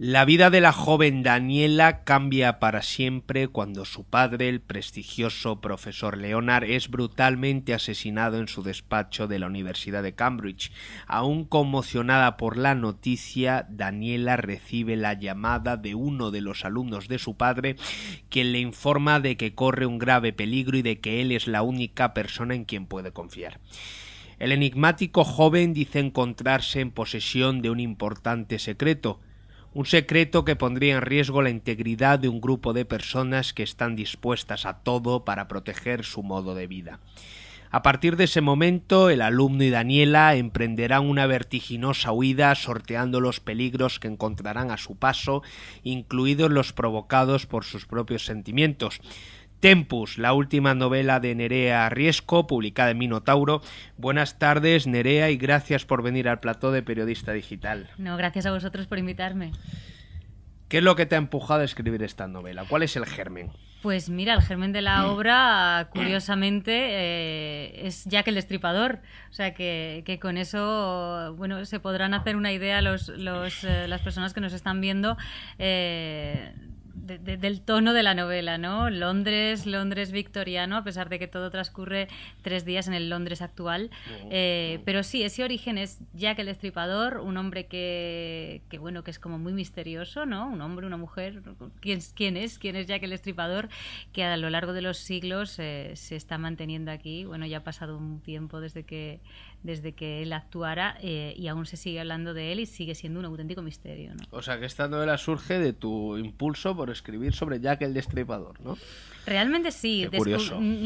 La vida de la joven Daniela cambia para siempre cuando su padre, el prestigioso profesor Leonard, es brutalmente asesinado en su despacho de la Universidad de Cambridge. Aún conmocionada por la noticia, Daniela recibe la llamada de uno de los alumnos de su padre, quien le informa de que corre un grave peligro y de que él es la única persona en quien puede confiar. El enigmático joven dice encontrarse en posesión de un importante secreto, un secreto que pondría en riesgo la integridad de un grupo de personas que están dispuestas a todo para proteger su modo de vida. A partir de ese momento, el alumno y Daniela emprenderán una vertiginosa huida sorteando los peligros que encontrarán a su paso, incluidos los provocados por sus propios sentimientos. Tempus, la última novela de Nerea Riesco, publicada en Minotauro. Buenas tardes, Nerea, y gracias por venir al plató de Periodista Digital. No, gracias a vosotros por invitarme. ¿Qué es lo que te ha empujado a escribir esta novela? ¿Cuál es el germen? Pues mira, el germen de la mm. obra, curiosamente, eh, es Jack el Destripador. O sea que, con eso, bueno, se podrán hacer una idea eh, las personas que nos están viendo eh, del tono de la novela, ¿no? Londres, Londres victoriano, a pesar de que todo transcurre tres días en el Londres actual. Eh, pero sí, ese origen es Jack el Estripador, un hombre que, bueno, que es como muy misterioso, ¿no? Un hombre, una mujer, ¿quién, es? ¿Quién es Jack el Estripador? Que a lo largo de los siglos eh, se está manteniendo aquí. Bueno, ya ha pasado un tiempo desde que, desde que él actuara eh, y aún se sigue hablando de él y sigue siendo un auténtico misterio, ¿no? O sea, que esta novela surge de tu impulso por escribir sobre Jack el Destripador, ¿no? Realmente sí.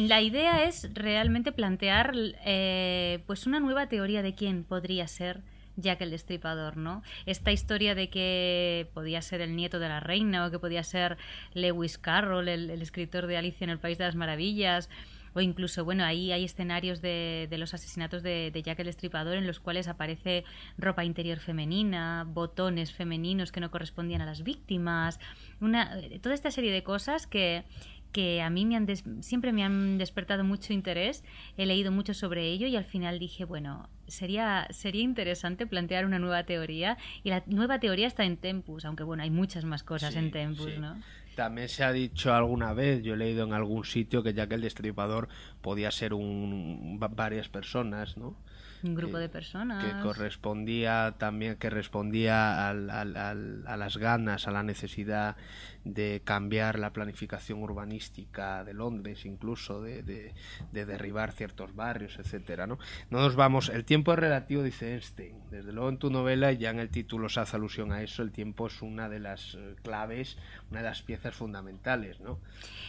La idea es realmente plantear eh, pues una nueva teoría de quién podría ser Jack el Destripador, ¿no? Esta historia de que podía ser el nieto de la reina o que podía ser Lewis Carroll, el escritor de Alicia en el País de las Maravillas o incluso, bueno, ahí hay escenarios de, los asesinatos de, de, Jack el Estripador en los cuales aparece ropa interior femenina, botones femeninos que no correspondían a las víctimas, eh, toda esta serie de cosas que, que a mí me han siempre me han despertado mucho interés, he leído mucho sobre ello y al final dije, bueno, sería, sería interesante plantear una nueva teoría y la nueva teoría está en Tempus, aunque bueno, hay muchas más cosas en Tempus, ¿no? También se ha dicho alguna vez, yo he leído en algún sitio que ya que el Destripador podía ser un, varias personas, ¿no? un grupo de personas que correspondía también que respondía a las ganas a la necesidad de cambiar la planificación urbanística de Londres incluso de, derribar ciertos barrios etcétera no no nos vamos el tiempo es relativo dice Einstein desde luego en tu novela ya en el título se hace alusión a eso el tiempo es una de las eh, claves una de las piezas fundamentales no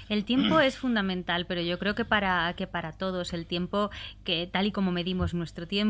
el tiempo es fundamental pero yo creo que para que para todos el tiempo que tal y como medimos nuestro tiempo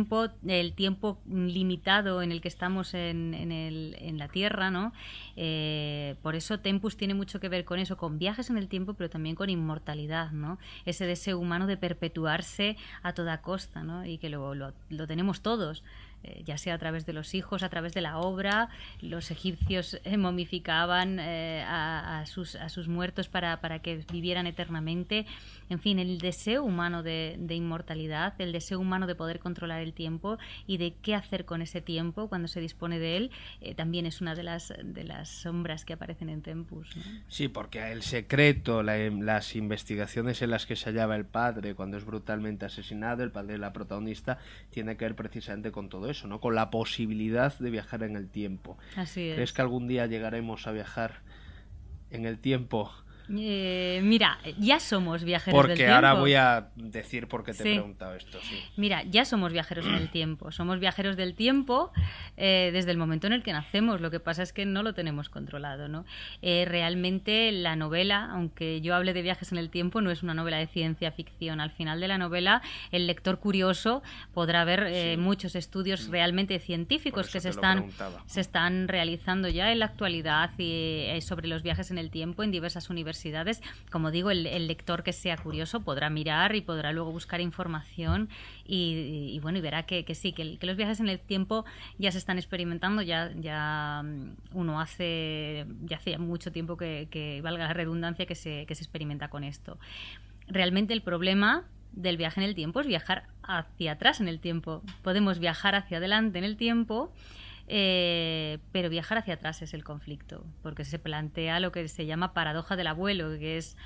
el tiempo limitado en el que estamos en, la Tierra, ¿no? Eh, por eso Tempus tiene mucho que ver con eso, con viajes en el tiempo, pero también con inmortalidad, ¿no? Ese deseo humano de perpetuarse a toda costa, Y que lo tenemos todos. Eh, ya sea a través de los hijos, a través de la obra. Los egipcios eh, momificaban eh, a, sus, a, sus, muertos para, para, que vivieran eternamente. En fin, el deseo humano de, inmortalidad, el deseo humano de poder controlar el tiempo y de qué hacer con ese tiempo cuando se dispone de él, también es una de las, de las sombras que aparecen en Tempus. Sí, porque el secreto, em, las investigaciones en las que se hallaba el padre cuando es brutalmente asesinado, el padre de la protagonista, tiene que ver precisamente con todo eso, ¿no? Con la posibilidad de viajar en el tiempo. es. ¿Crees que algún día llegaremos a viajar en el tiempo eh, mira, ya somos viajeros Porque del tiempo. Porque ahora voy a decir por qué te he preguntado esto. Mira, ya somos viajeros en el tiempo. Somos viajeros del tiempo eh, desde el momento en el que nacemos. Lo que pasa es que no lo tenemos controlado. ¿no? Eh, realmente la novela, aunque yo hable de viajes en el tiempo, no es una novela de ciencia ficción. Al final de la novela, el lector curioso podrá ver muchos estudios mm. realmente científicos que se están, se están realizando ya en la actualidad y, sobre los viajes en el tiempo en diversas universidades como digo, el, lector que sea curioso podrá mirar y podrá luego buscar información y, bueno, y verá que, sí, que, los viajes en el tiempo ya se están experimentando, ya, ya mm, uno hace, ya hace mucho tiempo que, valga la redundancia, que se, que se experimenta con esto. Realmente el problema del viaje en el tiempo es viajar hacia atrás en el tiempo. Podemos viajar hacia adelante en el tiempo eh, pero viajar hacia atrás es el conflicto, porque se plantea lo que se llama paradoja del abuelo, que es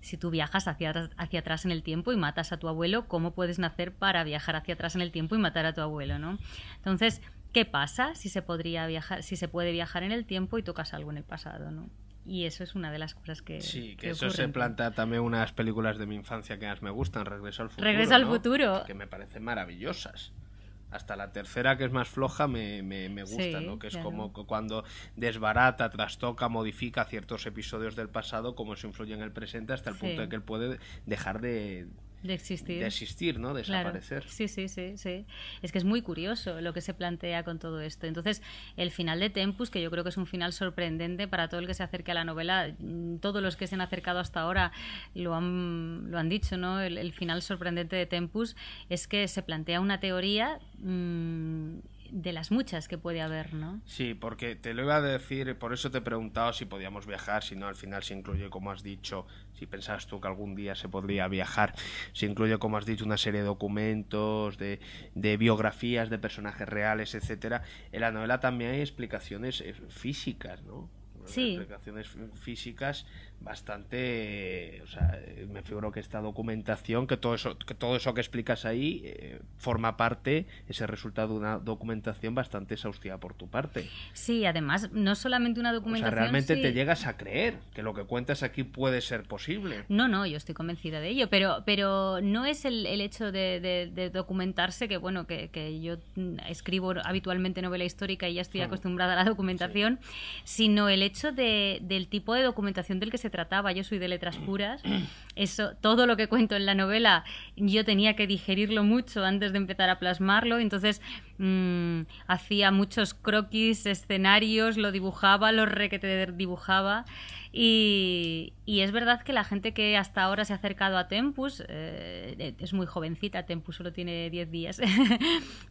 si tú viajas hacia, hacia atrás en el tiempo y matas a tu abuelo, ¿cómo puedes nacer para viajar hacia atrás en el tiempo y matar a tu abuelo? ¿no? Entonces, ¿qué pasa si se, podría viajar, si se puede viajar en el tiempo y tocas algo en el pasado? ¿no? Y eso es una de las cosas que. Sí, que, eso se plantea también unas películas de mi infancia que más me gustan, Regreso al futuro. Regreso al futuro. Que me parecen maravillosas hasta la tercera, que es más floja, me, me, me gusta, ¿no? Que es como cuando desbarata, trastoca, modifica ciertos episodios del pasado, como se influye en el presente, hasta el punto de que él puede dejar de, de existir, de existir ¿no? Desaparecer. Sí, sí, sí, sí. Es que es muy curioso lo que se plantea con todo esto. Entonces, el final de Tempus, que yo creo que es un final sorprendente para todo el que se acerque a la novela, mm, todos los que se han acercado hasta ahora lo han, lo han dicho, ¿no? El, final sorprendente de Tempus es que se plantea una teoría... Mm, de las muchas que puede haber, ¿no? Sí, porque te lo iba a decir, por eso te he preguntado si podíamos viajar, si no, al final se incluye, como has dicho, si pensabas tú que algún día se podría viajar, se incluye, como has dicho, una serie de documentos, de, de biografías de personajes reales, etcétera. En la novela también hay explicaciones eh, físicas, ¿no? Sí. Explicaciones físicas bastante eh, o sea, eh, me figuro que esta documentación que todo eso que todo eso que explicas ahí eh, forma parte ese resultado de una documentación bastante exhaustiva por tu parte sí además no solamente una documentación o realmente te llegas a creer que lo que cuentas aquí puede ser posible no no yo estoy convencida de ello pero pero no es el, el hecho de, documentarse que bueno que, yo mm, escribo habitualmente novela histórica y ya estoy acostumbrada a la documentación sino el hecho del tipo de documentación del que se trataba, yo soy de letras puras, eso, todo lo que cuento en la novela yo tenía que digerirlo mucho antes de empezar a plasmarlo, entonces mm, hacía muchos croquis, escenarios, lo dibujaba, lo requete dibujaba. Y, es verdad que la gente que hasta ahora se ha acercado a Tempus, eh, e, es muy jovencita, Tempus solo tiene 10 días,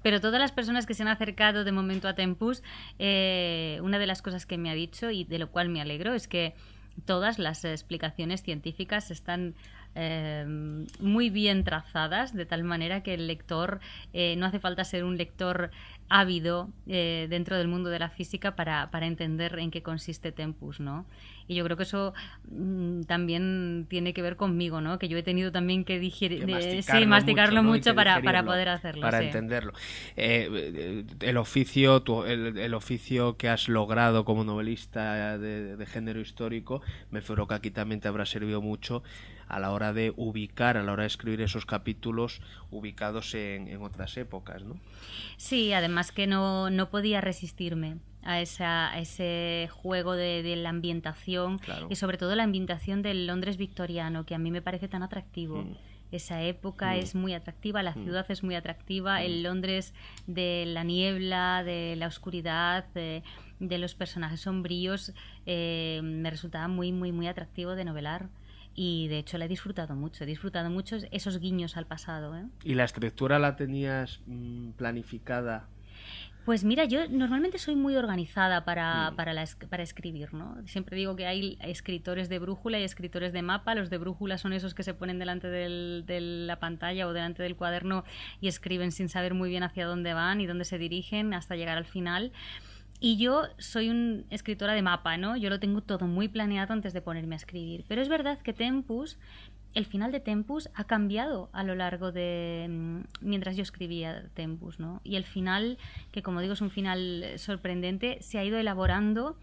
pero todas las personas que se han acercado de momento a Tempus, eh, una de las cosas que me ha dicho y de lo cual me alegro es que todas las explicaciones científicas están eh, muy bien trazadas, de tal manera que el lector, eh, no hace falta ser un lector ávido eh, dentro del mundo de la física para, para, entender en qué consiste Tempus, ¿no? Y yo creo que eso mm, también tiene que ver conmigo, ¿no? Que yo he tenido también que digerir, masticarlo, masticarlo mucho, para, poder hacerlo. Para entenderlo. Eh, el oficio, el, oficio que has logrado como novelista de, género histórico, me figuro que aquí también te habrá servido mucho a la hora de ubicar, a la hora de escribir esos capítulos ubicados en, en otras épocas, ¿no? Sí, además que no, no podía resistirme a, ese juego de, la ambientación y sobre todo la ambientación del Londres victoriano, que a mí me parece tan atractivo. Mm. Esa época mm. es muy atractiva, la mm. ciudad es muy atractiva, el Londres de la niebla, de la oscuridad, de, los personajes sombríos, eh, me resultaba muy, muy, muy atractivo de novelar y de hecho la he disfrutado mucho, he disfrutado mucho esos guiños al pasado. ¿eh? ¿Y la estructura la tenías planificada pues mira, yo normalmente soy muy organizada para, mm. para, para, escribir, ¿no? Siempre digo que hay escritores de brújula y escritores de mapa. Los de brújula son esos que se ponen delante de la pantalla o delante del cuaderno y escriben sin saber muy bien hacia dónde van y dónde se dirigen hasta llegar al final. Y yo soy una escritora de mapa, ¿no? Yo lo tengo todo muy planeado antes de ponerme a escribir. Pero es verdad que Tempus el final de Tempus ha cambiado a lo largo de mm, mientras yo escribía Tempus, ¿no? Y el final, que como digo es un final eh, sorprendente, se ha ido elaborando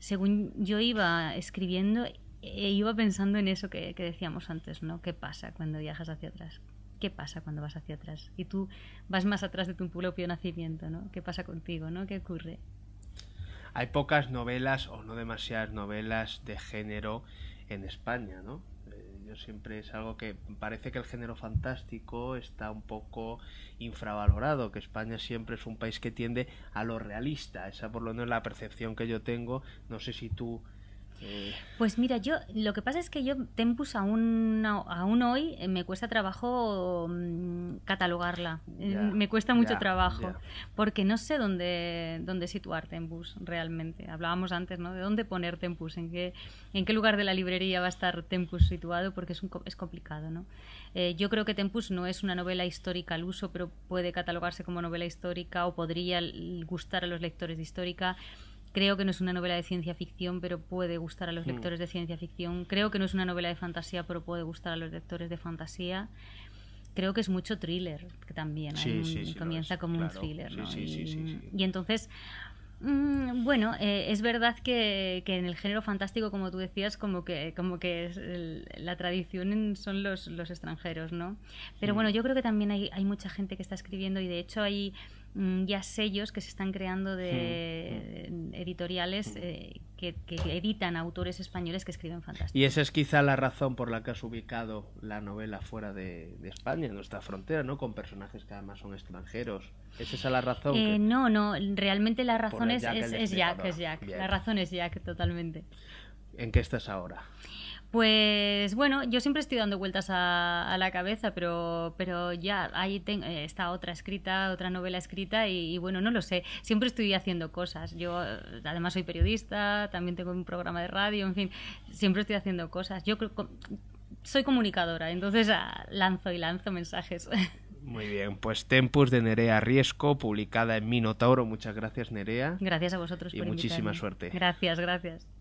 según yo iba escribiendo e iba pensando en eso que, decíamos antes, ¿no? ¿Qué pasa cuando viajas hacia atrás? ¿Qué pasa cuando vas hacia atrás? Y tú vas más atrás de tu propio nacimiento, ¿no? ¿Qué pasa contigo, no? ¿Qué ocurre? Hay pocas novelas o no demasiadas novelas de género en España, ¿no? Yo siempre es algo que parece que el género fantástico está un poco infravalorado, que España siempre es un país que tiende a lo realista. Esa por lo menos es la percepción que yo tengo. No sé si tú pues mira, yo lo que pasa es que yo Tempus aún, aún hoy eh, me cuesta trabajo mm, catalogarla. Eh, me cuesta mucho trabajo porque no sé dónde, dónde situar Tempus realmente. Hablábamos antes, ¿no? De dónde poner Tempus, en qué, en qué lugar de la librería va a estar Tempus situado porque es, es complicado, ¿no? Eh, yo creo que Tempus no es una novela histórica al uso, pero puede catalogarse como novela histórica o podría gustar a los lectores de histórica Creo que no es una novela de ciencia ficción, pero puede gustar a los hmm. lectores de ciencia ficción. Creo que no es una novela de fantasía, pero puede gustar a los lectores de fantasía. Creo que es mucho thriller que también. Sí, sí, comienza como un thriller. ¿no? Y, y entonces mm, bueno, eh, es verdad que, que, en el género fantástico, como tú decías, como que, como que la tradición son los, los, extranjeros, ¿no? Pero hmm. bueno, yo creo que también hay, hay, mucha gente que está escribiendo y de hecho hay Mm, ya sellos que se están creando de hmm. editoriales eh, que, editan autores españoles que escriben fantástico. Y esa es quizá la razón por la que has ubicado la novela fuera de, España, en nuestra frontera, ¿no? Con personajes que además son extranjeros. ¿Es esa la razón? Eh, no, no, realmente la razón es Jack, es, Jack, es La razón es Jack, totalmente. ¿En qué estás ahora? Pues bueno, yo siempre estoy dando vueltas a, la cabeza, pero, pero ya ahí eh, está otra escrita, otra novela escrita y, bueno, no lo sé. Siempre estoy haciendo cosas. Yo eh, además soy periodista, también tengo un programa de radio, en fin, siempre estoy haciendo cosas. Yo creo, soy comunicadora, entonces ah, lanzo y lanzo mensajes. Muy bien, pues Tempus de Nerea Riesco, publicada en Minotauro. Muchas gracias, Nerea. Gracias a vosotros. Y muchísima suerte. Gracias, gracias.